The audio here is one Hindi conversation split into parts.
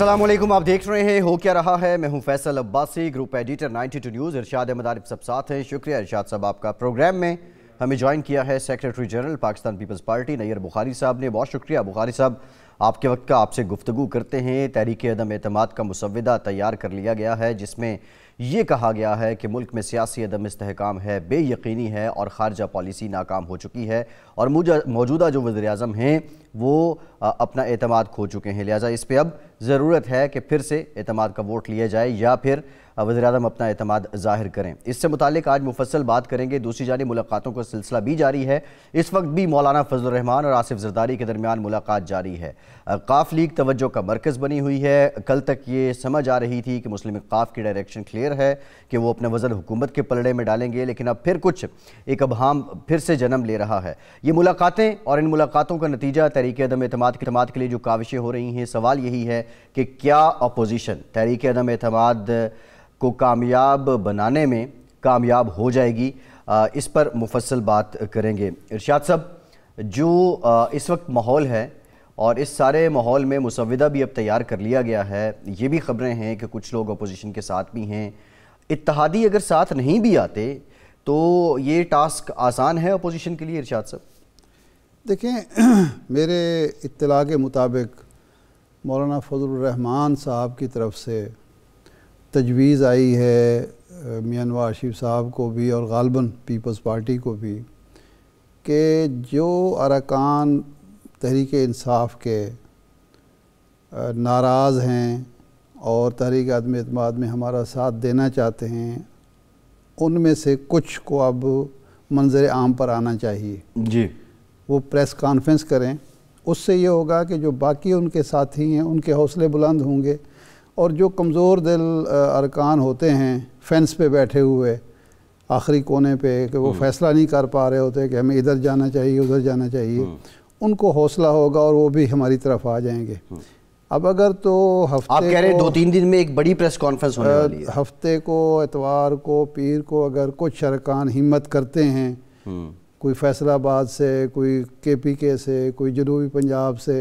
अस्सलाम वालेकुम आप देख रहे हैं हो क्या रहा है मैं हूं Faisal Abbasi group editor 92 news Irshad Ahmad Arif सब साथ हैं शुक्रिया इरशाद साहब आपका प्रोग्राम में हमें ज्वाइन किया है secretary general Pakistan Peoples Party Nayyar Bukhari sahab ने बहुत शुक्रिया बुखारी साहब आपके वक्त का आपसे गुफ्तु करते हैं तहरीक अदम अहतमाद का मुसवदा तैयार कर लिया गया है जिसमें ये कहा गया है कि मुल्क में सियासी अदम इसकाम है बेयकीनी है और खारजा पॉलिसी नाकाम हो चुकी है और मौजूदा जो वजे अजम हैं वो अपना अतमाद खो चुके हैं लिहाजा इस पर अब ज़रूरत है कि फिर से अतमाद का वोट लिया जाए या फिर वजे अजम अपना अतमाद ज़ाहिर करें इससे मुतल आज मुफसल बात करेंगे दूसरी जानी मुलाकातों का सिलसिला भी जारी है इस वक्त भी मौलाना फजलरहमान और आसिफ जरदारी के दरमियान मुलाकात जारी है काफ लीग तवज्जो का मरकज़ बनी हुई है कल तक ये समझ आ रही थी कि मुस्लिम काफ की डायरेक्शन क्लियर है कि वो अपने वजन हुकूमत के पलड़े में डालेंगे लेकिन अब फिर कुछ एक अबहम फिर से जन्म ले रहा है ये ये मुलाकातें और इन मुलाकातों का नतीजा तहरीक अदम अतमाद के अतमाद के लिए जो काविशें हो रही हैं सवाल यही है कि क्या अपोजिशन तहरीक अदम अतमाद को कामयाब बनाने में कामयाब हो जाएगी इस पर मुफसल बात करेंगे इर्शाद साहब जो इस वक्त माहौल है और इस सारे माहौल में मुसविदा भी अब तैयार कर लिया गया है ये भी खबरें हैं कि कुछ लोग अपोजिशन के साथ भी हैं इतिहादी अगर साथ नहीं भी आते तो ये टास्क आसान है अपोजिशन के लिए इर्शाद साहब देखें मेरे इत्तला के मुताबिक मौलाना फजलरहमान साहब की तरफ से तजवीज़ आई है मियाँ आशिफ साहब को भी और गालबन पीपल्स पार्टी को भी कि जो अरकान तहरीक इंसाफ के नाराज़ हैं और तहरीक आदम अतमाद में हमारा साथ देना चाहते हैं उनमें से कुछ को अब मंजर आम पर आना चाहिए जी वो प्रेस कॉन्फ्रेंस करें उससे ये होगा कि जो बाकी उनके साथी हैं उनके हौसले बुलंद होंगे और जो कमज़ोर दिल अरकान होते हैं फेंस पे बैठे हुए आखिरी कोने पे कि वो हम्म। फैसला नहीं कर पा रहे होते कि हमें इधर जाना चाहिए उधर जाना चाहिए हम्म। उनको हौसला होगा और वो भी हमारी तरफ आ जाएंगे हम्म। अब अगर तो हफ्ते आप कह रहे दो तीन दिन में एक बड़ी प्रेस कॉन्फ्रेंस होने वाली है हफ्ते को एतवार को पीर को अगर कुछ अरकान हिम्मत करते हैं कोई फैसलाबाद से कोई केपीके से कोई जनूबी पंजाब से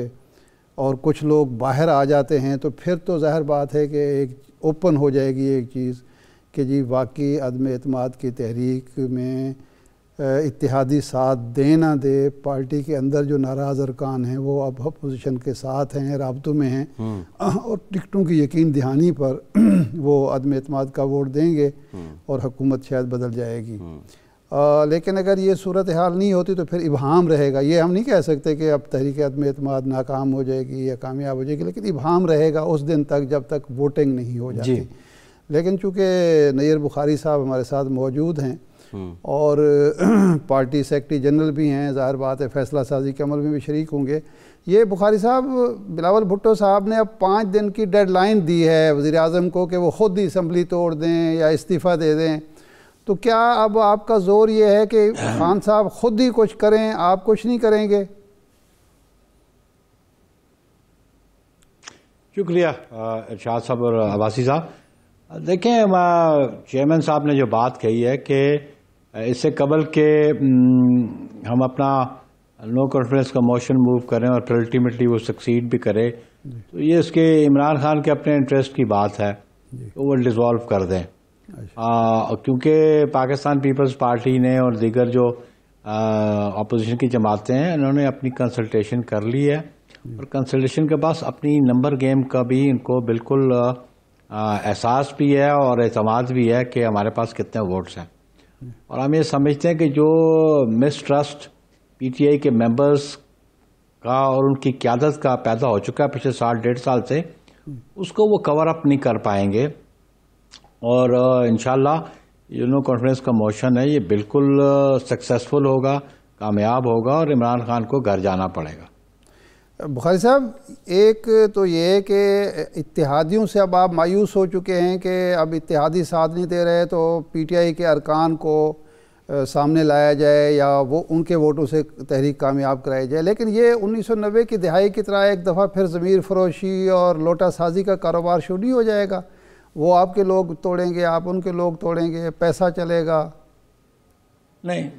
और कुछ लोग बाहर आ जाते हैं तो फिर तो ज़ाहिर बात है कि एक ओपन हो जाएगी एक चीज़ कि जी वाकई अदम अतमाद की तहरीक में इतिहादी साथ दे ना दे पार्टी के अंदर जो नाराज़ अरकान हैं वो अब अपोजिशन के साथ हैं रबतों में हैं हम्म। और टिकटों की यकीन दहानी पर वो अदम अतमाद का वोट देंगे हम्म। और हुकूमत शायद बदल जाएगी हम्म। लेकिन अगर ये सूरत हाल नहीं होती तो फिर इबहम रहेगा ये हम नहीं कह सकते कि अब तहरीक अदम अतमाद नाकाम हो जाएगी या कामयाब हो जाएगी लेकिन इबहम रहेगा उस दिन तक जब तक वोटिंग नहीं हो जाती लेकिन चूँकि नैर बुखारी साहब हमारे साथ मौजूद हैं और पार्टी सेक्रटरी जनरल भी हैं ज़ाहिर बात है फैसला साजी के अमल में भी शरीक होंगे ये बुखारी साहब बिलावल भुट्टो साहब ने अब पाँच दिन की डेड लाइन दी है वज़ी अजम को कि वो ख़ुद ही इसम्बली तोड़ दें या इस्तीफ़ा दे दें तो क्या अब आपका ज़ोर ये है कि खान साहब खुद ही कुछ करें आप कुछ नहीं करेंगे शुक्रिया इरशाद साहब और अबासी साहब देखें चेयरमैन साहब ने जो बात कही है कि इससे कबल के हम अपना नो कॉन्फिडेंस का मोशन मूव करें और फिर अल्टीमेटली वो सक्सीड भी करे तो ये इसके इमरान खान के अपने इंटरेस्ट की बात है तो वो डिज़ोल्व कर दें अच्छा। क्योंकि पाकिस्तान पीपल्स पार्टी ने और दीगर जो अपोजिशन की जमातें हैं इन्होंने अपनी कंसल्टेशन कर ली है और कंसल्टेशन के पास अपनी नंबर गेम का भी इनको बिल्कुल एहसास भी है और अहतमाद भी है कि हमारे पास कितने वोट्स हैं और हम ये समझते हैं कि जो मिसट्रस्ट पीटीआई के मेंबर्स का और उनकी क्यादत का पैदा हो चुका है पिछले साल डेढ़ साल से उसको वो कवर अप नहीं कर पाएंगे और इन यूनो कॉन्फ्रेंस का मोशन है ये बिल्कुल सक्सेसफुल होगा कामयाब होगा और इमरान खान को घर जाना पड़ेगा बुखारी साहब एक तो ये है कि इतिहादियों से अब आप मायूस हो चुके हैं कि अब इतिहादी साथ नहीं दे रहे तो पीटीआई के अरकान को सामने लाया जाए या वो उनके वोटों से तहरीक कामयाब कराई जाए लेकिन ये 1990 की दहाई की तरह एक दफ़ा फिर ज़मीर फरोशी और लोटा साजी का कारोबार शुरू नहीं हो जाएगा वो आपके लोग तोड़ेंगे आप उनके लोग तोड़ेंगे पैसा चलेगा नहीं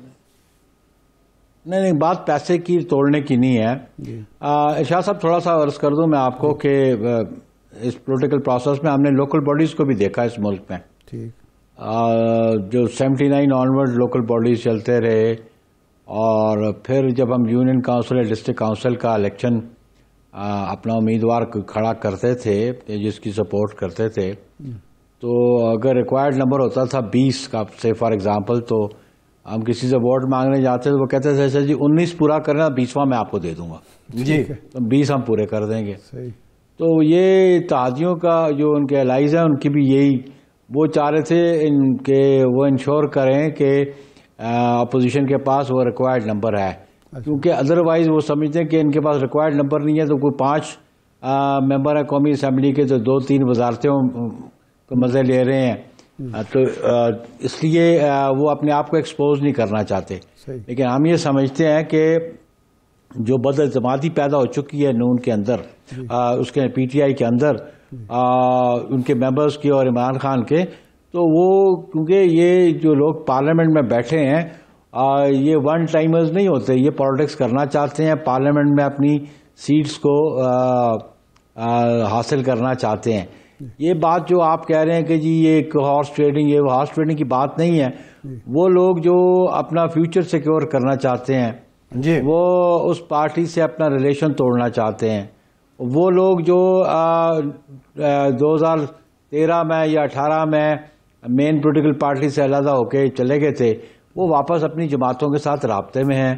नहीं नहीं बात पैसे की तोड़ने की नहीं है शाह साहब थोड़ा सा अर्ज कर दूं मैं आपको कि इस पोलिटिकल प्रोसेस में हमने लोकल बॉडीज को भी देखा इस मुल्क में ठीक जो 79 ऑनवर्ड लोकल बॉडीज चलते रहे और फिर जब हम यूनियन काउंसिल या डिस्ट्रिक्ट काउंसिल का इलेक्शन अपना उम्मीदवार खड़ा करते थे जिसकी सपोर्ट करते थे तो अगर रिक्वायर्ड नंबर होता था बीस का से फॉर एग्जांपल तो हम किसी से वोट मांगने जाते तो वो कहते थे सर जी उन्नीस पूरा करना बीसवा मैं आपको दे दूंगा जी तो बीस हम पूरे कर देंगे सही तो ये तहादियों का जो उनके एलाइज हैं उनकी भी यही वो चाह रहे थे इनके वो इंश्योर करें कि अपोजिशन के पास वो रिक्वायर्ड नंबर है अच्छा। क्योंकि अदरवाइज वो समझते हैं कि इनके पास रिक्वायर्ड नंबर नहीं है तो कोई पाँच मेंबर है कौमी असम्बली के तो दो तीन वजारतों को मज़े ले रहे हैं हम्म। तो इसलिए वो अपने आप को एक्सपोज नहीं करना चाहते लेकिन हम ये समझते हैं कि जो बदअमाती पैदा हो चुकी है नून के अंदर आ, उसके पीटीआई के अंदर हम्म। आ, उनके मेंबर्स के और इमरान खान के तो वो क्योंकि ये जो लोग पार्लियामेंट में बैठे हैं आ, ये वन टाइमर्स नहीं होते ये पॉलिटिक्स करना चाहते हैं पार्लियामेंट में अपनी सीट्स को आ, आ, हासिल करना चाहते हैं ये बात जो आप कह रहे हैं कि जी ये एक हॉर्स ट्रेडिंग ये हॉर्स ट्रेडिंग की बात नहीं है वो लोग जो अपना फ्यूचर सिक्योर करना चाहते हैं जी वो उस पार्टी से अपना रिलेशन तोड़ना चाहते हैं वो लोग जो दो हज़ार तेरह में या अठारह में मेन पोलिटिकल पार्टी से अलहदा होके चले गए थे वो वापस अपनी जमातों के साथ रबते में हैं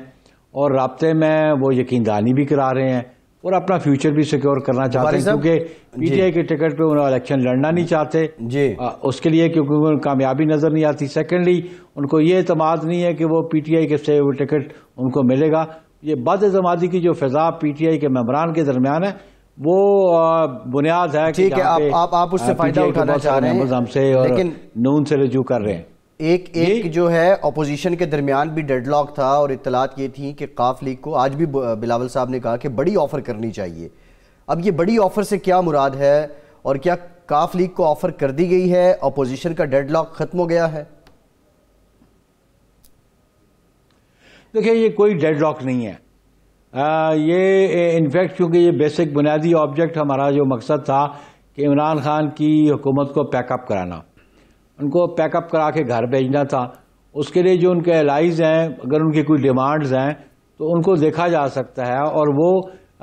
और रबते में वो यकीन दानी भी करा रहे हैं और अपना फ्यूचर भी सिक्योर करना चाहते हैं क्योंकि पीटीआई के टिकट पे उन्हें इलेक्शन लड़ना नहीं चाहते जी आ, उसके लिए क्योंकि उन्हें कामयाबी नज़र नहीं आती सेकेंडली उनको ये अतमाद नहीं है कि वो पीटीआई के से वो टिकट उनको मिलेगा ये बदमादी की जो फिजा पीटीआई के मेम्बरान के दरमियान है वो बुनियाद है ठीक है आप आप, आप उससे फायदा उठाना चाह रहे हैं हमसे और नून से रजू कर रहे हैं एक एक जो है अपोजिशन के दरमियान भी डेडलॉक था और इतलात ये थी कि काफ लीग को आज भी बिलावल साहब ने कहा कि बड़ी ऑफ़र करनी चाहिए अब ये बड़ी ऑफ़र से क्या मुराद है और क्या काफ लीग को ऑफ़र कर दी गई है अपोजिशन का डेडलॉक ख़त्म हो गया है देखिए ये कोई डेडलॉक नहीं है आ, ये इनफैक्ट क्योंकि ये बेसिक बुनियादी ऑब्जेक्ट हमारा जो मकसद था कि इमरान खान की हुकूमत को पैकअप कराना उनको पैकअप करा के घर भेजना था उसके लिए जो उनके एलाइज हैं अगर उनकी कोई डिमांड्स हैं तो उनको देखा जा सकता है और वो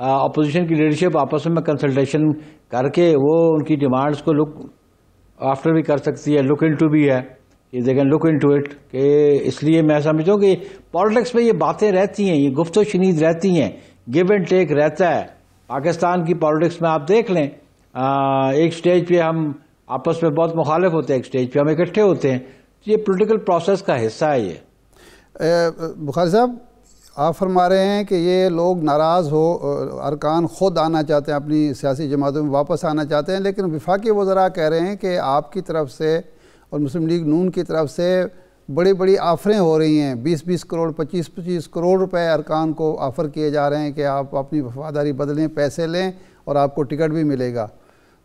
अपोजिशन की लीडरशिप आपस में कंसल्टेशन करके वो उनकी डिमांड्स को लुक आफ्टर भी कर सकती है लुक इन टू भी है कि they can look into it कि इसलिए मैं समझता हूँ कि पॉलिटिक्स में ये बातें रहती हैं ये गुफ्त शनीद रहती हैं गिव एंड टेक रहता है पाकिस्तान की पॉलिटिक्स में आप देख लें आ, एक स्टेज पे हम आपस में बहुत मुखालिफ होते हैं स्टेज पे हम इकट्ठे होते हैं तो ये पोलिटिकल प्रोसेस का हिस्सा है ये बुखारी साहब आप फरमा रहे हैं कि ये लोग नाराज़ हो अरकान ख़ुद आना चाहते हैं अपनी सियासी जमातों में वापस आना चाहते हैं लेकिन विफाक़ी वज़रा कह रहे हैं कि आपकी तरफ से और मुस्लिम लीग नून की तरफ से बड़ी बड़ी आफरें हो रही हैं बीस बीस करोड़ पच्चीस पच्चीस करोड़ रुपए अरकान को आफ़र किए जा रहे हैं कि आप अपनी वफादारी बदलें पैसे लें और आपको टिकट भी मिलेगा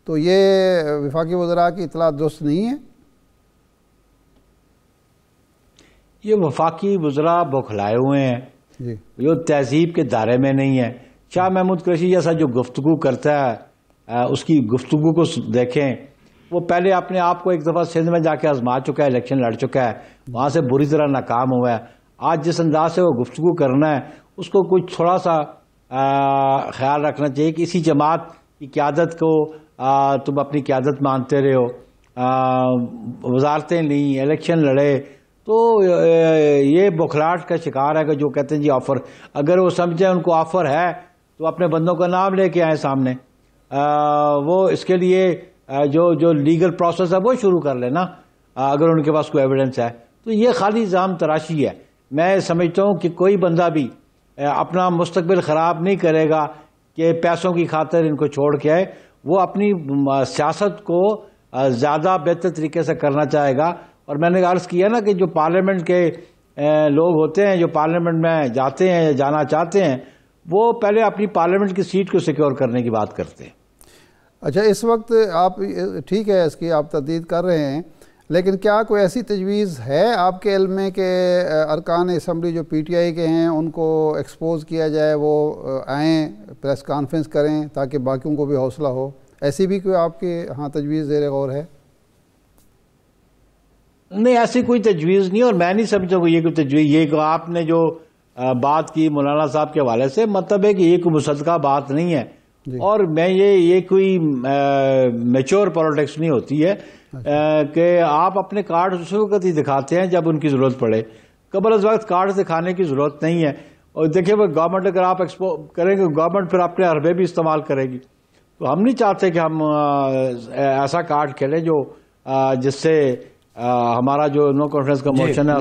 तो ये विफाक वजरा की इतला दुरुस्त नहीं है ये वफाकी वजरा बौखलाए हुए हैं जो तहजीब के दायरे में नहीं है शाह महमूद कुरैशी जैसा जो गुफ्तु करता है उसकी गुफ्तु को देखें वो पहले अपने आप को एक दफ़ा सिंध में जाके आजमा चुका है इलेक्शन लड़ चुका है वहाँ से बुरी तरह नाकाम हुआ है आज जिस अंदाज से वो गुफ्तु करना है उसको कुछ थोड़ा सा ख्याल रखना चाहिए कि इसी जमात की क्यादत को आ, तुम अपनी क्यादत मानते रहे हो वजारतें नहीं इलेक्शन लड़े तो ये बुखलाट का शिकार है कि जो कहते हैं जी ऑफ़र अगर वो समझे उनको ऑफ़र है तो अपने बंदों का नाम लेके आए सामने आ, वो इसके लिए जो जो लीगल प्रोसेस है वो शुरू कर लेना अगर उनके पास कोई एविडेंस है तो ये खाली जाम तराशी है मैं समझता हूँ कि कोई बंदा भी अपना मुस्तबिल ख़राब नहीं करेगा कि पैसों की खातर इनको छोड़ के आए वो अपनी सियासत को ज़्यादा बेहतर तरीके से करना चाहेगा और मैंने अर्ज़ किया ना कि जो पार्लियामेंट के लोग होते हैं जो पार्लियामेंट में जाते हैं या जाना चाहते हैं वो पहले अपनी पार्लियामेंट की सीट को सिक्योर करने की बात करते हैं अच्छा इस वक्त आप ठीक है इसकी आप तदीद कर रहे हैं लेकिन क्या कोई ऐसी तजवीज़ है आपके इल में कि अरकान इसम्बली जो पी टी आई के हैं उनको एक्सपोज़ किया जाए वो आएँ प्रेस कॉन्फ्रेंस करें ताकि बाकियों को भी हौसला हो ऐसी भी कोई आपके हाँ तजवीज़ जेर गौर है नहीं ऐसी कोई तजवीज़ नहीं और मैं नहीं समझता ये कोई तजवीज़ ये को आपने जो बात की मौलाना साहब के हवाले से मतलब है कि ये कोई मुसदका बात नहीं है और मैं ये ये कोई मेच्योर पॉलिटिक्स नहीं होती है अच्छा। कि आप अपने कार्ड उस वक्त ही दिखाते हैं जब उनकी ज़रूरत पड़े कबल उस वक्त कार्ड दिखाने की ज़रूरत नहीं है और देखिए वो गवर्नमेंट अगर आप एक्सपो करेंगे गवर्नमेंट फिर अपने अरबे भी इस्तेमाल करेगी तो हम नहीं चाहते कि हम ऐसा कार्ड खेलें जो जिससे हमारा जो नो कॉन्फ्रेंस का मोशन है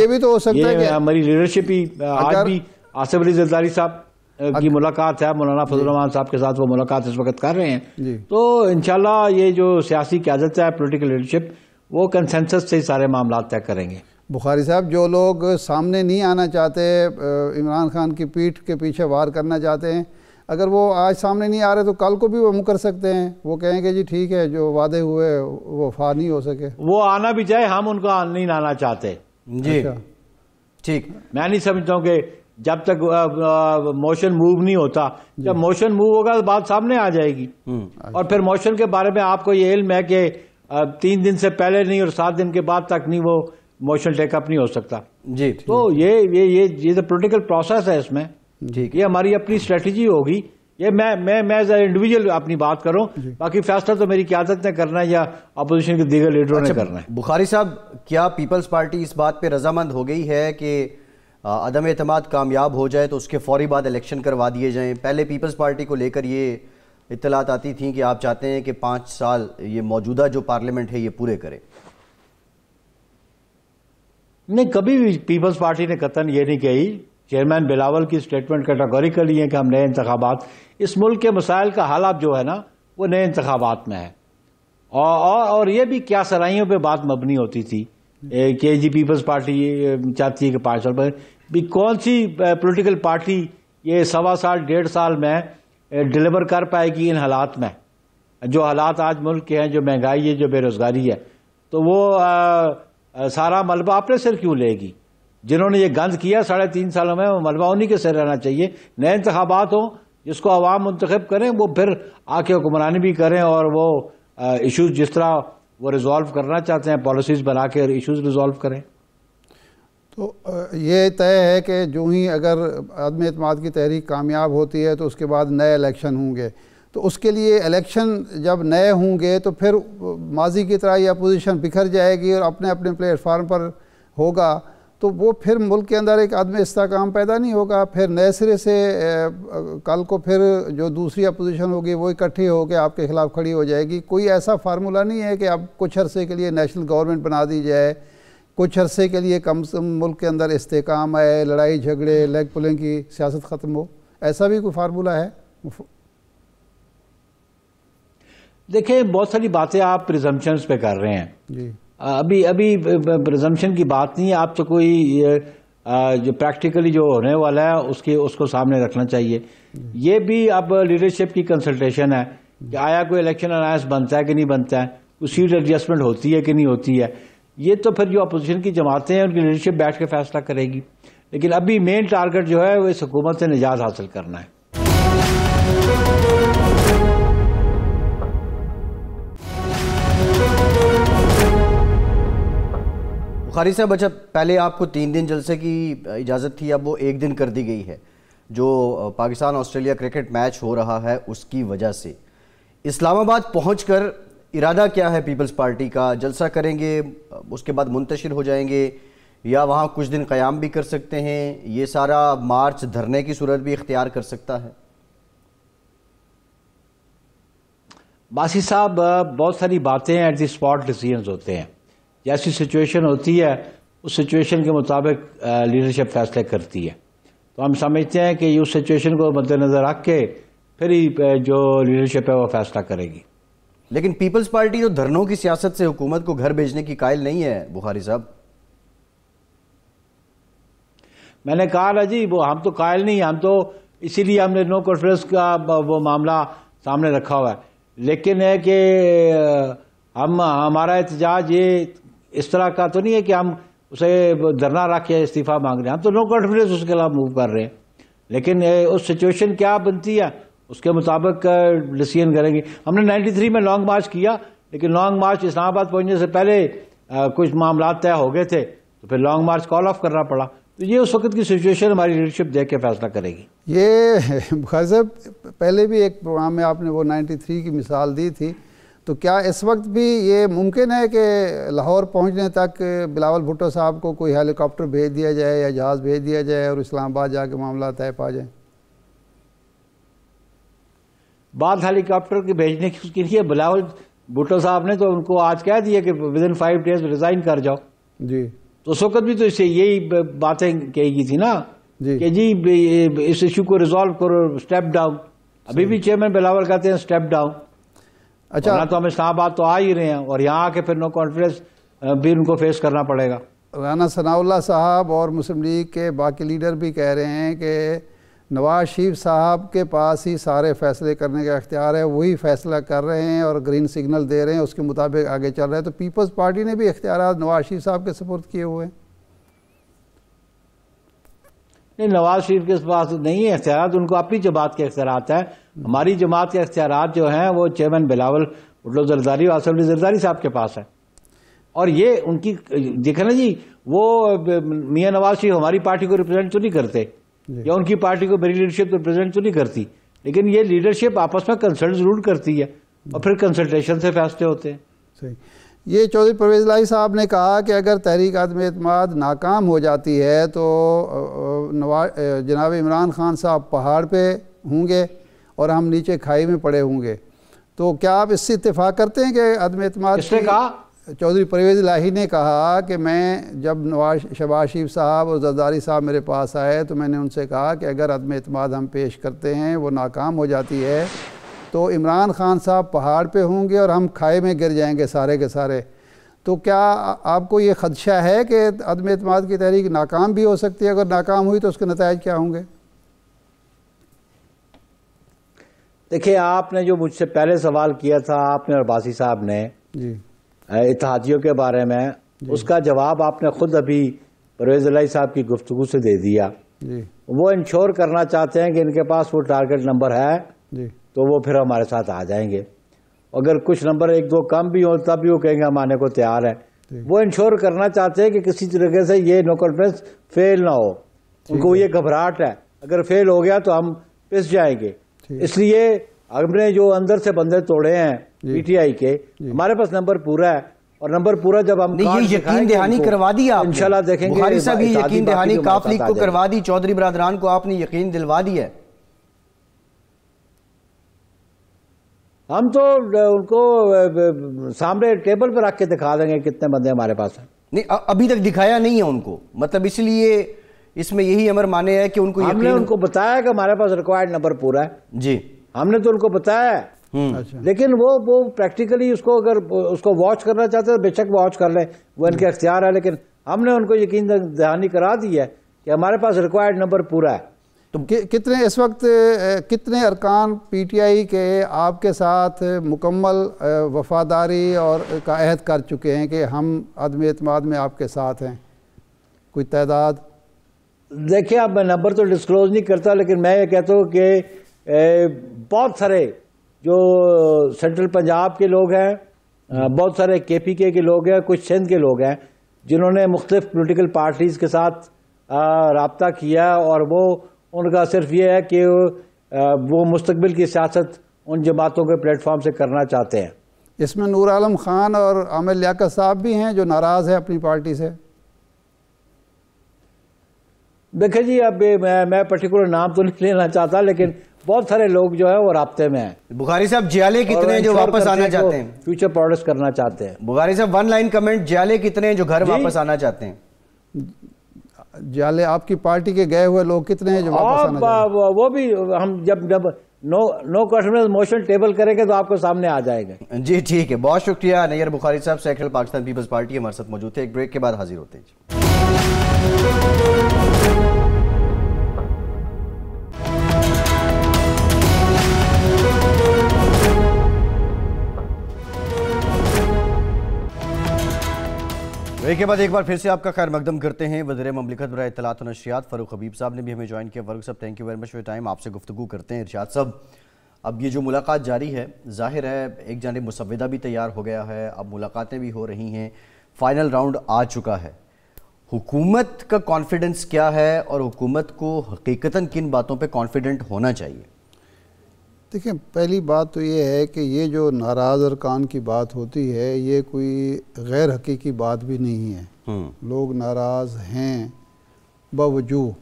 ये भी तो हो सकता है हमारी लीडरशिप ही आज भी आसिफ अली जरदारी साहब की मुलाकात है मौलाना फजलरहमान साहब के साथ वो मुलाकात इस वक्त कर रहे हैं तो इनशाला ये जो सियासी क्यादत है पोलिटिकल लीडरशिप वो कंसेंसस से ही सारे मामला तय करेंगे बुखारी साहब जो लोग सामने नहीं आना चाहते इमरान खान की पीठ के पीछे वार करना चाहते हैं अगर वो आज सामने नहीं आ रहे तो कल को भी वो मुकर कर सकते हैं वो कहेंगे जी ठीक है जो वादे हुए वो फा नहीं हो सके वो आना भी चाहे हम उनको नहीं आना चाहते जी अच्छा। ठीक मैं नहीं समझता हूँ कि जब तक मोशन मूव नहीं होता जब मोशन मूव होगा तो बात सामने आ जाएगी हम्म। और फिर मोशन के बारे में आपको ये इल्म है कि तीन दिन से पहले नहीं और सात दिन के बाद तक नहीं वो मोशन टेकअप नहीं हो सकता जी तो ये ये ये ये पोलिटिकल प्रोसेस है इसमें ठीक ये हमारी अपनी स्ट्रेटजी होगी ये मैं मैं मैं एज इंडिविजुअल अपनी बात करूं बाकी फैसला तो मेरी क्यादत ने करना है या अपोजिशन के दीगर लीडरों अच्छा, ने करना है बुखारी साहब क्या पीपल्स पार्टी इस बात पे रजामंद हो गई है कि अदम अतमाद कामयाब हो जाए तो उसके फौरी बाद इलेक्शन करवा दिए जाएँ पहले पीपल्स पार्टी को लेकर ये इतलात आती थी कि आप चाहते हैं कि पाँच साल ये मौजूदा जो पार्लियामेंट है ये पूरे करें नहीं कभी भी पीपल्स पार्टी ने कतन ये नहीं कही चेयरमैन बिलावल की स्टेटमेंट कैटागोरिकली है कि हम नए इंतबात इस मुल्क के मसाइल का हालात जो है ना वो नए इंतबात में है और, और, और ये भी क्या सराइयों पर बात मबनी होती थी के जी पीपल्स पार्टी चाहती है कि पाँच साल में भी कौन सी पॉलिटिकल पार्टी ये सवा साल डेढ़ साल में डिलीवर कर पाएगी इन हालात में जो हालात आज मुल्क के हैं जो महंगाई है जो बेरोज़गारी है तो वो आ, आ, सारा मलबा अपने सिर क्यों लेगी जिन्होंने ये गंद किया साढ़े तीन सालों में वो मलबा उन्हीं के सिर रहना चाहिए नए इंतबात हों जिसको अवाम मंतखब करें वो फिर आके हुक्मरानी भी करें और वो इशूज़ जिस तरह वो रिजॉल्व करना चाहते हैं पॉलिसीज़ बना के और इशूज़ रिजॉल्व करें तो ये तय है कि जो ही अगर आदम अतमाद की तहरीक कामयाब होती है तो उसके बाद नए इलेक्शन होंगे तो उसके लिए इलेक्शन जब नए होंगे तो फिर माजी की तरह ये अपोजिशन बिखर जाएगी और अपने अपने प्लेटफार्म पर होगा तो वो फिर मुल्क के अंदर एक आदमी इस्तेकाम पैदा नहीं होगा फिर नए सिरे से कल को फिर जो दूसरी अपोजिशन होगी वो इकट्ठी होकर आपके ख़िलाफ़ खड़ी हो जाएगी कोई ऐसा फार्मूला नहीं है कि आप कुछ अरसे के लिए नेशनल गवर्नमेंट बना दी जाए कुछ अरसे के लिए कम से मुल्क के अंदर इस्तेकाम आए लड़ाई झगड़े लेग पुलिंग की सियासत ख़त्म हो ऐसा भी कोई फार्मूला है देखिए बहुत सारी बातें आप प्रिजम्पन्स पे कर रहे हैं जी अभी अभी प्रजम्पन की बात नहीं है आप तो कोई जो प्रैक्टिकली जो होने वाला है उसके उसको सामने रखना चाहिए ये भी अब लीडरशिप की कंसल्टेशन है कि आया कोई इलेक्शन अलायंस बनता है कि नहीं बनता है कोई सीट एडजस्टमेंट होती है कि नहीं होती है ये तो फिर जो अपोजिशन की जमातें हैं उनकी लीडरशिप बैठ के फैसला करेगी लेकिन अभी मेन टारगेट जो है वो इस हुकूमत से निजात हासिल करना है बुखारी साहब अच्छा पहले आपको तीन दिन जलसे की इजाज़त थी अब वो एक दिन कर दी गई है जो पाकिस्तान ऑस्ट्रेलिया क्रिकेट मैच हो रहा है उसकी वजह से इस्लामाबाद कर इरादा क्या है पीपल्स पार्टी का जलसा करेंगे उसके बाद मुंतशिर हो जाएंगे या वहाँ कुछ दिन क़याम भी कर सकते हैं ये सारा मार्च धरने की सूरत भी इख्तियार कर सकता है बासी साहब बहुत सारी बातें एट दी स्पॉट डिसीजन होते हैं जैसी सिचुएशन होती है उस सिचुएशन के मुताबिक लीडरशिप फैसले करती है तो हम समझते हैं कि उस सिचुएशन को मद्देनज़र रख के फिर ही जो लीडरशिप है वो फैसला करेगी लेकिन पीपल्स पार्टी तो धरनों की सियासत से हुकूमत को घर भेजने की कायल नहीं है बुखारी साहब मैंने कहा ना जी वो हम तो कायल नहीं हम तो इसीलिए हमने नो कॉन्फ्रेंस का वो मामला सामने रखा हुआ है लेकिन है कि हम हमारा एहतजाज ये इस तरह का तो नहीं है कि हम उसे धरना रख या इस्तीफा मांग रहे हैं हम तो नो कॉन्फिडेंस उसके खिलाफ मूव कर रहे हैं लेकिन उस सिचुएशन क्या बनती है उसके मुताबिक डिसीजन करेंगे हमने 93 में लॉन्ग मार्च किया लेकिन लॉन्ग मार्च इस्लामाबाद पहुंचने से पहले आ, कुछ मामला तय हो गए थे तो फिर लॉन्ग मार्च कॉल ऑफ करना पड़ा तो ये उस वक्त की सिचुएशन हमारी लीडरशिप देख के फैसला करेगी ये गजब पहले भी एक प्रोग्राम में आपने वो 93 की मिसाल दी थी तो क्या इस वक्त भी ये मुमकिन है कि लाहौर पहुंचने तक बिलावल भुट्टो साहब को कोई हेलीकॉप्टर भेज दिया जाए या जहाज़ भेज दिया जाए और इस्लामाबाद जाके मामला तय पा जाए बात हेलीकॉप्टर के भेजने के लिए बिलावल भुट्टो साहब ने तो उनको आज कह दिया कि within five days resign कर जाओ जी तो उस वक्त भी तो इससे यही बातें कही थी ना जी। कि जी इस इशू को रिजॉल्व करो स्टेप डाउन अभी भी चेयरमैन बिलावल कहते हैं स्टेप डाउन अच्छा तो हम इस्लामाबाद तो आ ही रहे हैं और यहाँ आके फिर नो कॉन्फ्रेंस भी उनको फेस करना पड़ेगा राना सनाउल्ला साहब और मुस्लिम लीग के बाकी लीडर भी कह रहे हैं कि नवाज शरीफ साहब के पास ही सारे फैसले करने का अख्तियार है वही फैसला कर रहे हैं और ग्रीन सिग्नल दे रहे हैं उसके मुताबिक आगे चल रहे हैं तो पीपल्स पार्टी ने भी इख्तियार नवाज शरीफ साहब के सपोर्ट किए हुए हैं नहीं नवाज शरीफ के पास नहीं है अख्तियार उनको अपनी जमात के अख्तियार हैं हमारी जमात के अख्तियार जो हैं वो चेयरमैन बिलावल भुट्टो जरदारी असम्बली जरदारी साहब के पास है और ये उनकी देखे ना जी वो मियाँ नवाज शरीफ हमारी पार्टी को रिप्रेजेंट तो नहीं करते या उनकी पार्टी को मेरी लीडरशिप तो रिप्रेजेंट तो नहीं करती लेकिन ये लीडरशिप आपस में कंसल्ट जरूर करती है और फिर कंसल्टेशन से फैसले होते हैं सही ये चौधरी परवेज लाई साहब ने कहा कि अगर तहरीक आदम अतमाद नाकाम हो जाती है तो जनाब इमरान खान साहब पहाड़ पे होंगे और हम नीचे खाई में पड़े होंगे तो क्या आप इससे इतफाक़ करते हैं कि आदम अतमाद कहा चौधरी परवेज लाही ने कहा कि मैं जब नवाज शबाज शरीफ साहब और जरदारी साहब मेरे पास आए तो मैंने उनसे कहा कि अगर आदम अतमाद हम पेश करते हैं वो नाकाम हो जाती है तो इमरान ख़ान साहब पहाड़ पे होंगे और हम खाए में गिर जाएंगे सारे के सारे तो क्या आपको ये खदशा है कि अदम अतम की तहरीक नाकाम भी हो सकती है अगर नाकाम हुई तो उसके नतज क्या होंगे देखिए आपने जो मुझसे पहले सवाल किया था आपने और बासी साहब ने जी इतिहादियों के बारे में उसका जवाब आपने खुद अभी परवेज़ साहब की गुफ्तु से दे दिया जी वो इंश्योर करना चाहते हैं कि इनके पास वो टारगेट नंबर है जी तो वो फिर हमारे साथ आ जाएंगे अगर कुछ नंबर एक दो कम भी हो तब भी वो कहेंगे हम आने को तैयार हैं वो इंश्योर करना चाहते हैं कि किसी तरीके से ये नो कॉन्फ्रेंस फेल ना हो उनको ये घबराहट है अगर फेल हो गया तो हम पिस जाएंगे इसलिए हमने जो अंदर से बंदे तोड़े हैं पीटीआई के हमारे पास नंबर पूरा है और नंबर पूरा जब हम ये यकीन दहानी करवा दी आप इंशाल्लाह देखेंगे बुखारी साहब ये यकीन दहानी काफ तो लीग को करवा दी चौधरी बरादरान को आपने यकीन दिलवा दिया है हम तो उनको सामने टेबल पर रख के दिखा देंगे कितने बंदे हमारे पास हैं नहीं अभी तक दिखाया नहीं है उनको मतलब इसलिए इसमें यही अमर माने है कि उनको हमने उनको बताया कि हमारे पास रिक्वायर्ड नंबर पूरा है जी हमने तो उनको बताया हम्म। अच्छा। लेकिन वो वो प्रैक्टिकली उसको अगर उसको वॉच करना चाहते तो बेशक वॉच कर ले वो इनके हम्म। अख्तियार है लेकिन हमने उनको यकीन दहानी करा दी है कि हमारे पास रिक्वायर्ड नंबर पूरा है तो कि, कितने इस वक्त कितने अरकान पीटीआई के आपके साथ मुकम्मल वफादारी और का अहद कर चुके हैं कि हम अदम अतमाद में आपके साथ हैं कोई तादाद देखिए आप मैं नंबर तो डिस्क्लोज नहीं करता लेकिन मैं ये कहता हूँ कि बहुत सारे जो सेंट्रल पंजाब के लोग हैं हम्म। बहुत सारे के पी के के लोग हैं कुछ सिंध के लोग हैं जिन्होंने मुख्तफ पोलिटिकल पार्टीज़ के साथ रबता किया और वो उनका सिर्फ ये है कि वो मुस्तबिल की सियासत उन जमातों के प्लेटफॉर्म से करना चाहते हैं इसमें नूर आलम खान और आमिर लियाकत साहब भी हैं जो नाराज़ हैं अपनी पार्टी से देखिए जी अब मैं मैं पर्टिकुलर नाम तो नहीं लेना चाहता लेकिन बहुत सारे लोग जो है वो रबते में हैं बुखारी साहब जियाले कितने हैं जो वापस आना चाहते हैं फ्यूचर प्रोड्यूस करना चाहते हैं बुखारी साहब वन लाइन कमेंट जियाले कितने हैं जो घर वापस आना चाहते हैं जाले आपकी पार्टी के गए हुए लोग कितने हैं जो वापस आना वो भी हम जब जब no no confidence motion table करेंगे तो आपको सामने आ जाएगा जी ठीक है बहुत शुक्रिया नैयर बुखारी साहब सेक्रेटरी पाकिस्तान पीपल्स पार्टी हमारे साथ मौजूद थे एक ब्रेक के बाद हाजिर होते हैं ब्रेक के बाद एक बार फिर से आपका खैर मकदम करते हैं वजर ममलिकत बरा इतलात नशियात फ़रूख हबीब साहब ने भी हमें ज्वाइन किया Farrukh sahab thank you very much for time आपसे गुफ्तु करते हैं इर्शाद साहब अब ये जो मुलाकात जारी है जाहिर है एक जानब मुसविदा भी तैयार हो गया है अब मुलाकातें भी हो रही हैं फाइनल राउंड आ चुका है हुकूमत का कॉन्फिडेंस क्या है और हुकूमत को हकीकता किन बातों पर कॉन्फिडेंट होना चाहिए देखिए पहली बात तो ये है कि ये जो नाराज़ अरकान की बात होती है ये कोई गैर हकीकी बात भी नहीं है हम्म। लोग नाराज़ हैं बावजूद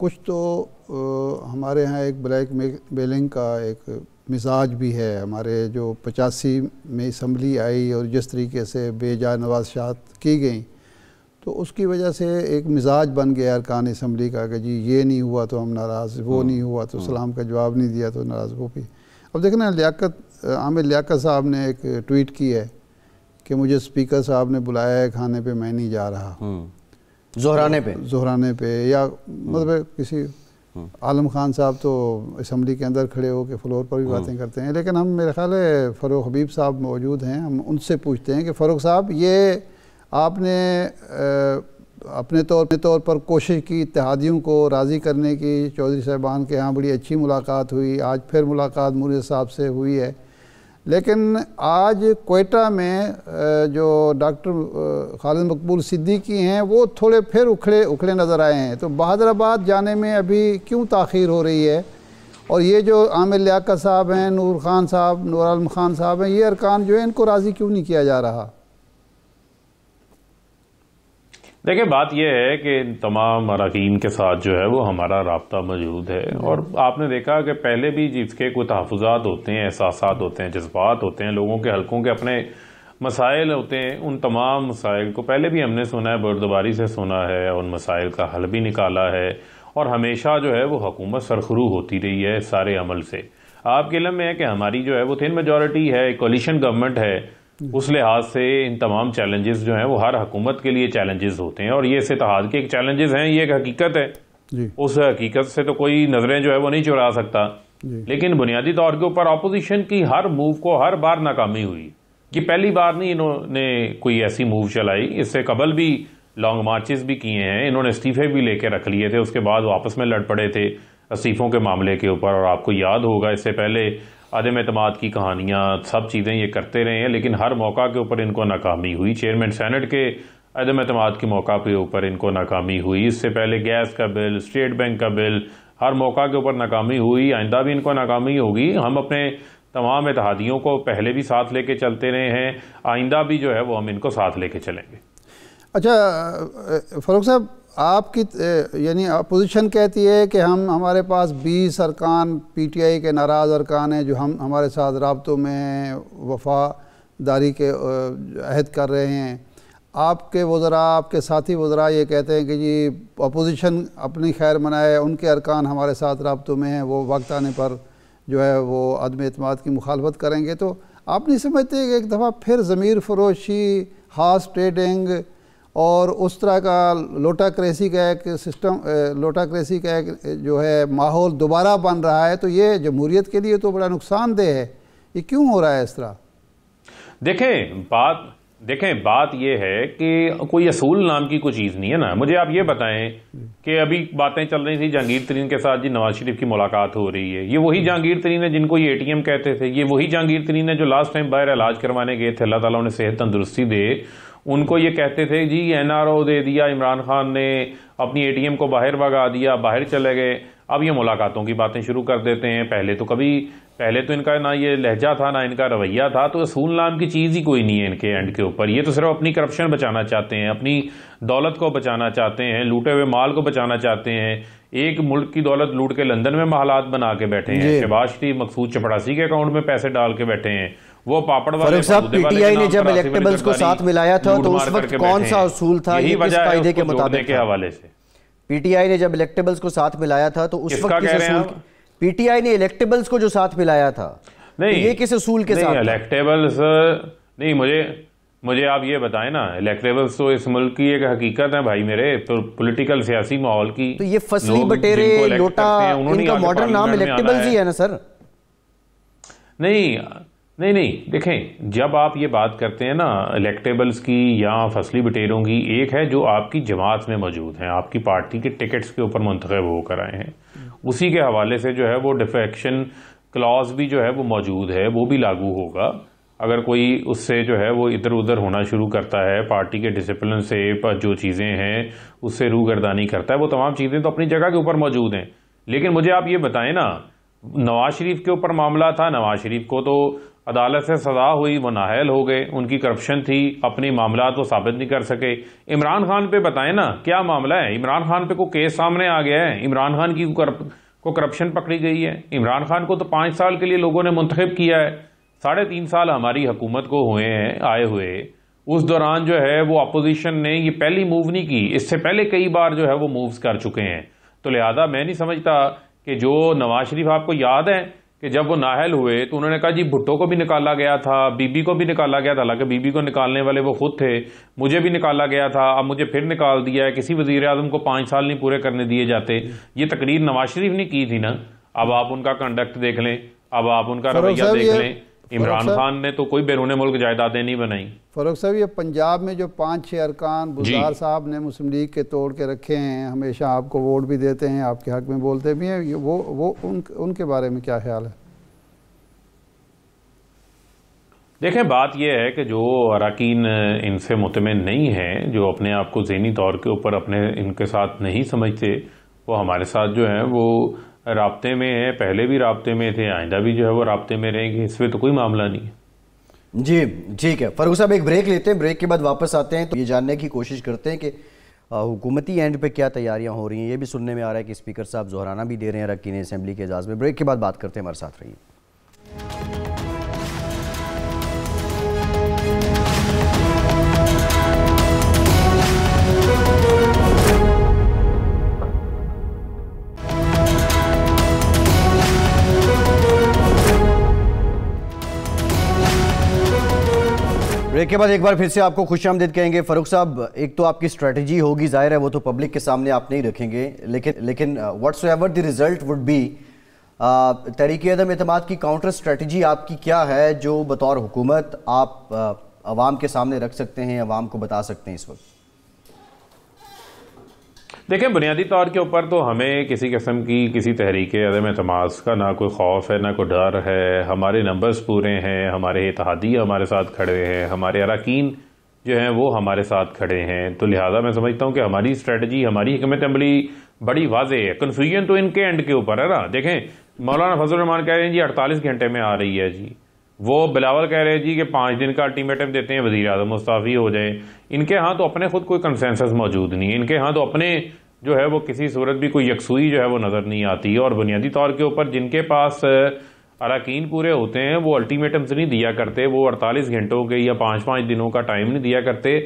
कुछ तो आ, हमारे यहाँ एक ब्लैक बेलिंग का एक मिजाज भी है हमारे जो पचासी में इसम्बली आई और जिस तरीके से बेजा नवाजात की गई तो उसकी वजह से एक मिजाज बन गया अरकान इसम्बली का कि जी ये नहीं हुआ तो हम नाराज़ वो हाँ, नहीं हुआ तो हाँ। सलाम का जवाब नहीं दिया तो नाराज़ वो भी अब देखना लियाकत आमिर लियाकत साहब ने एक ट्वीट की है कि मुझे स्पीकर साहब ने बुलाया है खाने पे मैं नहीं जा रहा हाँ। जहराने पे जहराने पे या मतलब किसी आलम खान साहब तो इसम्बली के अंदर खड़े होकर फ्लोर पर भी बातें करते हैं लेकिन हम मेरे ख्याल है हबीब साहब मौजूद हैं हम उनसे पूछते हैं कि फ़रोग साहब ये आपने अपने तौर अपने तौर पर कोशिश की इतिहादियों को राज़ी करने की चौधरी साहबान के यहाँ बड़ी अच्छी मुलाकात हुई आज फिर मुलाकात मुरी साहब से हुई है लेकिन आज कोयटा में जो डॉक्टर खालिद मकबूल सिद्दीकी हैं वो थोड़े फिर उखड़े उखड़े नज़र आए हैं तो बहादराबाद जाने में अभी क्यों ताखिर हो रही है और ये जो आमिर लियाकत साहब हैं नूर खान साहब नूर आलम खान साहब हैं ये अरकान जो है इनको राज़ी क्यों नहीं किया जा रहा देखिए बात यह है कि इन तमाम अरकान के साथ जो है वो हमारा रबता मौजूद है और आपने देखा कि पहले भी जिसके कोई तहफात होते हैं एहसास होते हैं जज्बात होते हैं लोगों के हल्कों के अपने मसाइल होते हैं उन तमाम मसाइल को पहले भी हमने सुना है बर्दबारी से सुना है उन मसाइल का हल भी निकाला है और हमेशा जो है वो हकूमत सरखरू होती रही है सारे अमल से आपके इलम में है कि हमारी जो है वो थिन तो मेजोरिटी है कोलिशन गवर्नमेंट है हम्म। उस लिहाज से इन तमाम चैलेंजेस जो हैं वो हर हकूमत के लिए चैलेंजेस होते हैं और ये इतिहाद के चैलेंजेस हैं ये एक हकीकत है जी। उस हकीकत से तो कोई नज़रें जो है वो नहीं चुरा सकता लेकिन बुनियादी तौर के ऊपर अपोजिशन की हर मूव को हर बार नाकामी हुई कि पहली बार नहीं इन्होंने कोई ऐसी मूव चलाई इससे कबल भी लॉन्ग मार्चेस भी किए हैं इन्होंने इस्तीफे भी लेके रख लिए थे उसके बाद वापस में लड़ पड़े थे इस्तीफों के मामले के ऊपर और आपको याद होगा इससे पहले अदम अतमाद की कहानियाँ सब चीज़ें ये करते रहे हैं लेकिन हर मौका के ऊपर इनको नाकामी हुई चेयरमैन सैनट के अदम अतमाद के मौका के ऊपर इनको नाकामी हुई इससे पहले गैस का बिल स्टेट बैंक का बिल हर मौका के ऊपर नाकामी हुई आइंदा भी इनको नाकामी होगी हम अपने तमाम इतिहादियों को पहले भी साथ लेके चलते रहे हैं आइंदा भी जो है वो हम इनको साथ लेके चलेंगे अच्छा फरूख साहब आपकी यानी अपोजिशन कहती है कि हम हमारे पास बीस अरकान पीटीआई के नाराज़ अरकान हैं जो हम हमारे साथ रबतों में वफादारी के अहद कर रहे हैं आपके वज़रा आपके साथी वज़रा ये कहते हैं कि जी अपोजिशन अपनी खैर मनाए उनके अरकान हमारे साथ रबतों में हैं वो वक्त आने पर जो है वो अदम अतमाद की मुखालफत करेंगे तो आप नहीं समझते कि एक दफ़ा फिर ज़मीर फरोशी हास ट्रेडिंग और उस तरह का लोटाक्रेसी का एक सिस्टम लोटाक्रेसी का एक जो है माहौल दोबारा बन रहा है तो ये जमहूरीत के लिए तो बड़ा नुकसानदेह है ये क्यों हो रहा है इस तरह देखें बात देखें बात यह है कि कोई असूल नाम की कोई चीज़ नहीं है ना मुझे आप ये बताएं कि अभी बातें चल रही थी जहांगीर तरीन के साथ जी नवाज शरीफ की मुलाकात हो रही है ये वही जहांगीर तरीन है जिनको ये एटीएम कहते थे ये वही जहांगीर तरीन है जो लास्ट टाइम बाहर इलाज करवाने गए थे अल्लाह ताला उन्हें सेहत तंदुरुस्ती दे उनको ये कहते थे जी एन दे दिया इमरान खान ने अपनी ए को बाहर भगा दिया बाहर चले गए अब ये मुलाकातों की बातें शुरू कर देते हैं पहले तो कभी पहले तो इनका ना ये लहजा था ना इनका रवैया था तो असूल नाम की चीज़ ही कोई नहीं है इनके एंड के ऊपर ये तो सिर्फ अपनी करप्शन बचाना चाहते हैं अपनी दौलत को बचाना चाहते हैं लूटे हुए माल को बचाना चाहते हैं एक मुल्क की दौलत लूट के लंदन में महालात बना के बैठे हैं शबाश शरीफ मकसूद चपड़ासी के अकाउंट में पैसे डाल के बैठे हैं वो पापड़ वाले साहब तो पीटीआई ने जब इलेक्टेबल्स को साथ मिलाया था तो उस वक्त कौन सा था ये किस कायदे के मुताबिक के हवाले से पीटीआई ने जब इलेक्टेबल्स को साथ मिलाया था तो उस वक्त किस पीटीआई ने इलेक्टेबल्स को जो साथ मिलाया था तो नहीं ये किस के साथ इलेक्टेबल्स नहीं मुझे मुझे आप ये बताएं ना इलेक्टेबल्स तो इस मुल्क की एक हकीकत है भाई मेरे तो पॉलिटिकल सियासी माहौल की तो ये फसली बटेरे लोटा इनका मॉडर्न नाम इलेक्टेबल्स ही है ना सर नहीं नहीं नहीं देखें जब आप ये बात करते हैं ना इलेक्टेबल्स की या फसली बटेरों की एक है जो आपकी जमात में मौजूद हैं आपकी पार्टी के टिकट्स के ऊपर मंतखब होकर आए हैं उसी के हवाले से जो है वो डिफेक्शन क्लॉज भी जो है वो मौजूद है वो भी लागू होगा अगर कोई उससे जो है वो इधर उधर होना शुरू करता है पार्टी के डिसिप्लिन से जो चीज़ें हैं उससे रूगरदानी करता है वो तमाम चीज़ें तो अपनी जगह के ऊपर मौजूद हैं लेकिन मुझे आप ये बताएं ना नवाज शरीफ के ऊपर मामला था नवाज शरीफ को तो अदालत से सजा हुई वो नाहल हो गए उनकी करप्शन थी अपने मामला तो साबित नहीं कर सके इमरान खान पे बताएं ना क्या मामला है इमरान खान पे को केस सामने आ गया है इमरान खान की करप, को करप्शन पकड़ी गई है इमरान खान को तो पाँच साल के लिए लोगों ने मुंतखब किया है साढ़े तीन साल हमारी हुकूमत को हुए हैं आए हुए उस दौरान जो है वो अपोजिशन ने ये पहली मूव नहीं की इससे पहले कई बार जो है वो मूव्स कर चुके हैं तो लिहाजा मैं नहीं समझता कि जो नवाज शरीफ आपको याद है कि जब वो नाहल हुए तो उन्होंने कहा जी भुट्टो को भी निकाला गया था बीबी को भी निकाला गया था हालांकि बीबी को निकालने वाले वो खुद थे मुझे भी निकाला गया था अब मुझे फिर निकाल दिया है किसी वजीर अजम को पाँच साल नहीं पूरे करने दिए जाते ये तकरीर नवाज शरीफ ने की थी ना अब आप उनका कंडक्ट देख लें अब आप उनका रवैया देख लें इमरान खान ने तो कोई बैरून मुल्क जायदादें नहीं बनाई फरूख साहब ये पंजाब में जो पाँच छः अरकान बुजार साहब ने मुस्लिम लीग के तोड़ के रखे हैं हमेशा आपको वोट भी देते हैं आपके हक में बोलते भी हैं वो वो उन, उनके बारे में क्या ख्याल है देखें बात यह है कि जो अरकान इनसे मुतमिन नहीं हैं जो अपने आप को जहनी तौर के ऊपर अपने इनके साथ नहीं समझते वो हमारे साथ जो हैं वो रबते में है पहले भी रबते में थे आइंदा भी जो है वो रबते में रहेंगे इसमें तो कोई मामला नहीं है जी ठीक है फरूख साहब एक ब्रेक लेते हैं ब्रेक के बाद वापस आते हैं तो ये जानने की कोशिश करते हैं कि हुकूमती एंड पे क्या तैयारियां हो रही हैं ये भी सुनने में आ रहा है कि स्पीकर साहब जोहराना भी दे रहे हैं रकीन असम्बली के एजाज में ब्रेक के बाद बात करते हैं हमारे साथ रहिए ब्रेक के बाद एक बार फिर से आपको खुश आमदेद कहेंगे फरूख साहब एक तो आपकी स्ट्रेटजी होगी जाहिर है वो तो पब्लिक के सामने आप नहीं रखेंगे लेकिन लेकिन whatever the result would be तहरीक अदम अतमाद की काउंटर स्ट्रेटजी आपकी क्या है जो बतौर हुकूमत आप uh, आवाम के सामने रख सकते हैं आवाम को बता सकते हैं इस वक्त देखें बुनियादी तौर के ऊपर तो हमें किसी किस्म की किसी तहरीक अदम अतमाद का ना कोई खौफ है ना कोई डर है हमारे नंबर्स पूरे हैं हमारे इतिहादी हमारे साथ खड़े हैं हमारे अरकान जो हैं वो हमारे साथ खड़े हैं तो लिहाजा मैं समझता हूँ कि हमारी स्ट्रेटजी हमारी हमत अमली बड़ी वाज है कन्फ्यूजन तो इनके एंड के ऊपर है ना देखें मौलाना फजल रहमान कह रहे हैं जी अड़तालीस घंटे में आ रही है जी वो बिलावल कह रहे हैं जी कि पाँच दिन का अल्टीमेटम देते हैं वजी अजम मुस्ताफ़ी हो जाए इनके यहाँ तो अपने खुद कोई कंसेंसस मौजूद नहीं है इनके यहाँ तो अपने जो है वो किसी सूरत भी कोई यकसुई जो है वो नज़र नहीं आती और बुनियादी तौर के ऊपर जिनके पास अरकान पूरे होते हैं वो अल्टीमेटम्स नहीं दिया करते वो अड़तालीस घंटों के या पाँच पाँच दिनों का टाइम नहीं दिया करते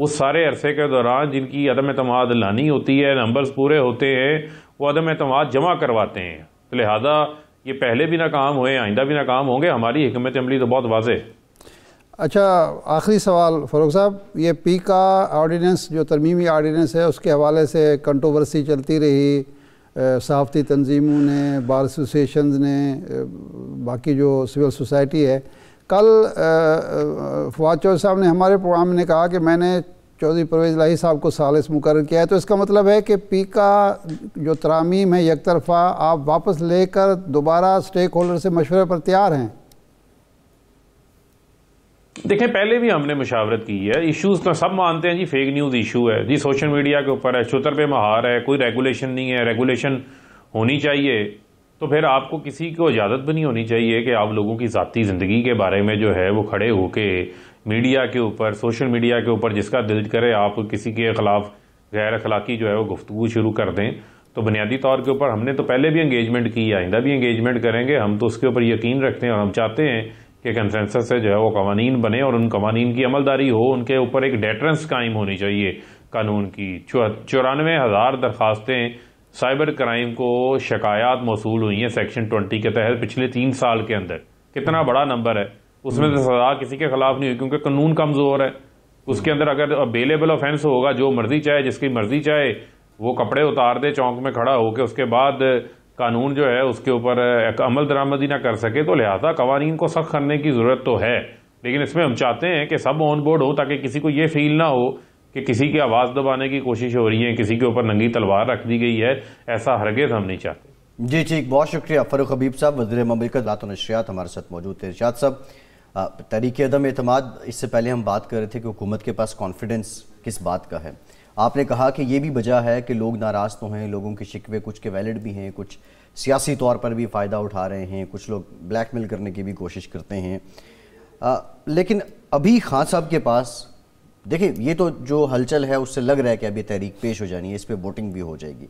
वो सारे अरसे के दौरान जिनकी अदम अतमाद लानी होती है नंबर्स पूरे होते हैं वो अदम अतमाद जमा करवाते हैं तो लिहाजा ये पहले भी नाकाम हुए आइंदा भी नाकाम होंगे हमारी हमत अमली तो बहुत वाज है अच्छा आखिरी सवाल फ़रूक साहब ये पी का आर्डीनेंस जो तरमीमी आर्डीनेंस है उसके हवाले से कंट्रोवर्सी चलती रही सहाफ़ती तनजीमों ने बार एसोसिएशन ने बाकी जो सिविल सोसाइटी है कल फवाद चौधरी साहब ने हमारे प्रोग्राम में कहा कि मैंने चौधरी परवेज लाही साहब को सालिस मुकर किया है तो इसका मतलब है कि पी का जो तरामीम है यकतरफा तरफा आप वापस लेकर दोबारा स्टेक होल्डर से मशवरे पर तैयार हैं देखें पहले भी हमने मुशावरत की है इश्यूज तो सब मानते हैं जी फेक न्यूज़ इशू है जी सोशल मीडिया के ऊपर है चौतर पे महार है कोई रेगुलेशन नहीं है रेगुलेशन होनी चाहिए तो फिर आपको किसी को इजाज़त भी नहीं होनी चाहिए कि आप लोगों की ज़ाती ज़िंदगी के बारे में जो है वो खड़े होके मीडिया के ऊपर सोशल मीडिया के ऊपर जिसका दिल करे आप किसी के ख़िलाफ़ गैर अखलाकी जो है वो गुफ्तु शुरू कर दें तो बुनियादी तौर के ऊपर हमने तो पहले भी इंगेजमेंट की आइंदा भी इंगेजमेंट करेंगे हम तो उसके ऊपर यकीन रखते हैं और हम चाहते हैं के कंसेंसस से जो है वो कवानीन बने और उन कवानीन की अमलदारी हो उनके ऊपर एक डेटरेंस कायम होनी चाहिए कानून की चौरानवे हज़ार दरख्वास्तें साइबर क्राइम को शिकायत मौसू हुई हैं सेक्शन ट्वेंटी के तहत पिछले तीन साल के अंदर कितना बड़ा नंबर है उसमें तो सजा किसी के खिलाफ नहीं हुई क्योंकि कानून कमज़ोर है उसके अंदर अगर अवेलेबल ऑफेंस होगा जो मर्जी चाहे जिसकी मर्जी चाहे वो कपड़े उतार दे चौंक में खड़ा होकर उसके बाद कानून जो है उसके ऊपर अमल दरामदी ना कर सके तो लिहाजा कवानीन को सख्त करने की ज़रूरत तो है लेकिन इसमें हम चाहते हैं कि सब ऑन बोर्ड हो ताकि किसी को ये फील ना हो कि किसी की आवाज़ दबाने की कोशिश हो रही है किसी के ऊपर नंगी तलवार रख दी गई है ऐसा हरगेज हम नहीं चाहते जी ठीक बहुत शुक्रिया फरुख हबीब साहब वजी ममलिकत दात नशरियात हमारे साथ मौजूद थे इर्शाद साहब तरीके अदम अतमाद इससे पहले हम बात कर रहे थे कि हुकूमत के पास कॉन्फिडेंस किस बात का है आपने कहा कि ये भी वजह है कि लोग नाराज़ तो हैं लोगों के शिकवे कुछ के वैलिड भी हैं कुछ सियासी तौर पर भी फ़ायदा उठा रहे हैं कुछ लोग ब्लैकमेल करने की भी कोशिश करते हैं आ, लेकिन अभी खान साहब के पास देखिए ये तो जो हलचल है उससे लग रहा है कि अभी तहरीक पेश हो जानी है इस पर वोटिंग भी हो जाएगी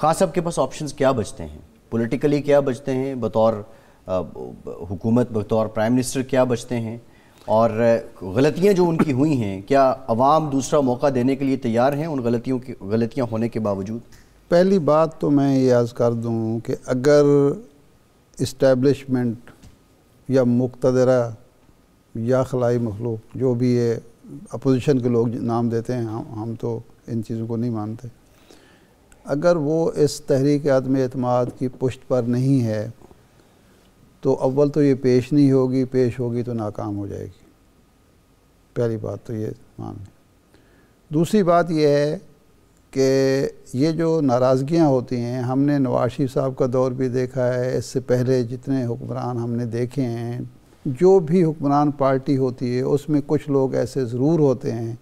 खान साहब के पास ऑप्शंस क्या बचते हैं पॉलिटिकली क्या बचते हैं बतौर हुकूमत बतौर प्राइम मिनिस्टर क्या बचते हैं और गलतियाँ जो उनकी हुई हैं क्या आवाम दूसरा मौका देने के लिए तैयार हैं उन गलतियों की गलतियाँ होने के बावजूद पहली बात तो मैं ये अर्ज़ कर दूँ कि अगर इस्टेबलिशमेंट या मुख्तरा या खलाई मखलूक जो भी है अपोजिशन के लोग नाम देते हैं हम हम तो इन चीज़ों को नहीं मानते अगर वो इस तहरीक आदम अतमाद की पुष्ट पर नहीं है तो अव्वल तो ये पेश नहीं होगी पेश होगी तो नाकाम हो जाएगी पहली बात तो ये मान दूसरी बात यह है कि ये जो नाराज़गियाँ होती हैं हमने नवाज शरीफ साहब का दौर भी देखा है इससे पहले जितने हुक्मरान हमने देखे हैं जो भी हुक्मरान पार्टी होती है उसमें कुछ लोग ऐसे ज़रूर होते हैं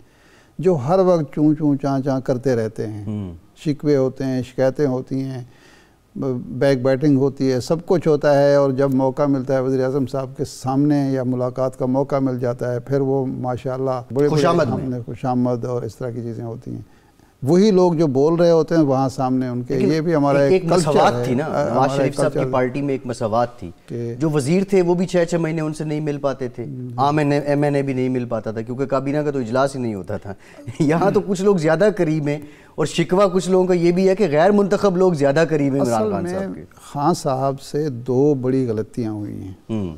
जो हर वक्त चूँ चूँ चाँ चाँ करते रहते हैं हम्म। शिकवे होते हैं शिकायतें होती हैं बैक बैटिंग होती है सब कुछ होता है और जब मौका मिलता है वजी अजम साहब के सामने या मुलाकात का मौका मिल जाता है फिर वो माशा बड़े खुशामद खुशामद और इस तरह की चीज़ें होती हैं वही लोग जो बोल रहे होते हैं वहाँ सामने उनके ये भी हमारा एक, एक मसवात थी ना नवाज शरीफ साहब की पार्टी में एक मसवात थी जो वजीर थे वो भी छः छः महीने उनसे नहीं मिल पाते थे हम्म। आम एन एम एन ए भी नहीं मिल पाता था क्योंकि काबीना का तो इजलास ही नहीं होता था यहाँ तो कुछ लोग ज़्यादा करीब हैं और शिकवा कुछ लोगों का ये भी है कि गैर मुंतखब लोग ज़्यादा करीब हैं इमरान खान साहब खान साहब से दो बड़ी गलतियाँ हुई हैं हम्म।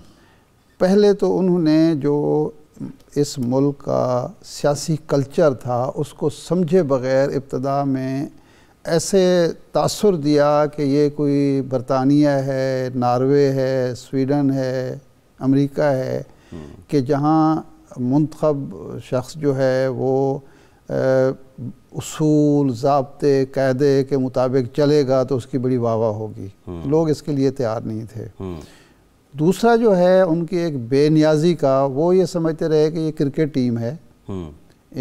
पहले तो उन्होंने जो इस मुल्क का सियासी कल्चर था उसको समझे बग़ैर इब्तदा में ऐसे तासर दिया कि ये कोई बरतानिया है नार्वे है स्वीडन है अमेरिका है कि जहाँ मंतखब शख्स जो है वो असूल जबते कैदे के मुताबिक चलेगा तो उसकी बड़ी वाह होगी हम्म। लोग इसके लिए तैयार नहीं थे हम्म। दूसरा जो है उनकी एक बेनियाजी का वो ये समझते रहे कि ये क्रिकेट टीम है हम्म।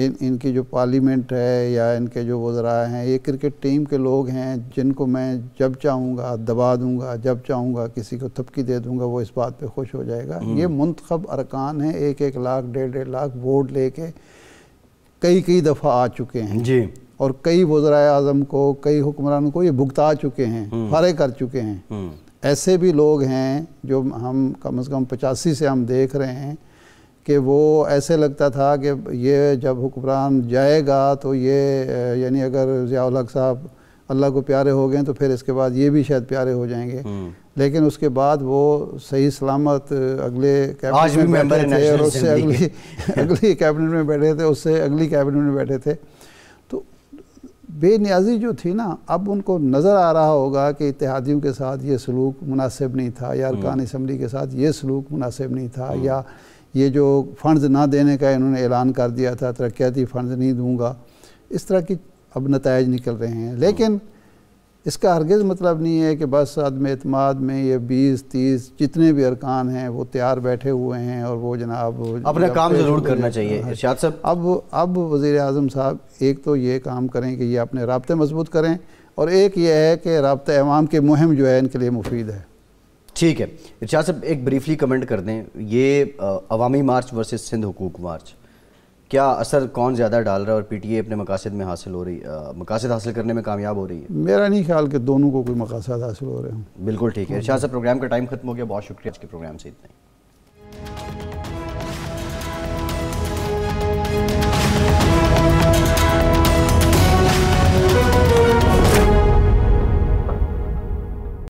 इन इनकी जो पार्लियामेंट है या इनके जो वजरा हैं ये क्रिकेट टीम के लोग हैं जिनको मैं जब चाहूँगा दबा दूँगा जब चाहूँगा किसी को थपकी दे दूँगा वो इस बात पे खुश हो जाएगा हम्म। ये मंतखब अरकान हैं एक एक लाख डेढ़ डेढ़ लाख वोट लेके कई कई दफ़ा आ चुके हैं जी और कई वज्रा अजम को कई हुक्मरानों को ये भुगता चुके हैं हम्म। फारे कर चुके हैं ऐसे भी लोग हैं जो हम कम से कम पचासी से हम देख रहे हैं कि वो ऐसे लगता था कि ये जब हुक्मरान जाएगा तो ये यानी अगर ज़ियाल साहब अल्लाह को प्यारे हो गए तो फिर इसके बाद ये भी शायद प्यारे हो जाएंगे हम्म। लेकिन उसके बाद वो सही सलामत अगले कैबिनेट में बैठे थे और उससे अगली अगली कैबिनेट में बैठे थे उससे अगली कैबिनेट में बैठे थे बेनियाजी जो थी ना अब उनको नज़र आ रहा होगा कि इतिहादियों के साथ ये सलूक मुनासिब नहीं था या हम्म। अरकान इसम्बली के साथ ये सलूक मुनासिब नहीं था हम्म। या ये जो फ़ंड्स ना देने का इन्होंने ऐलान कर दिया था तरक्याती फ़ंड नहीं दूंगा इस तरह की अब नतज निकल रहे हैं लेकिन इसका हरगज़ मतलब नहीं है कि बस आदम अतमाद में ये बीस तीस जितने भी अरकान हैं वो तैयार बैठे हुए हैं और वो जनाब अपना काम ज़रूर करना चाहिए हाँ। इर्शाद साहब अब अब वज़ी अजम साहब एक तो ये काम करें कि ये अपने रबते मजबूत करें और एक ये है कि रबत अवाम की मुहिम जो है इनके लिए मुफीद है ठीक है इर्शाद साहब एक ब्रीफली कमेंट कर दें ये अवामी मार्च वर्सेस सिंध हुकूक मार्च क्या असर कौन ज़्यादा डाल रहा है और पीटीए अपने मकासद में हासिल हो रही मकासद हासिल करने में कामयाब हो रही है मेरा नहीं ख्याल कि दोनों को कोई मकासद हासिल हो रहे हैं बिल्कुल ठीक है शाह अच्छा, प्रोग्राम का टाइम खत्म हो गया बहुत शुक्रिया आज के प्रोग्राम से इतना ही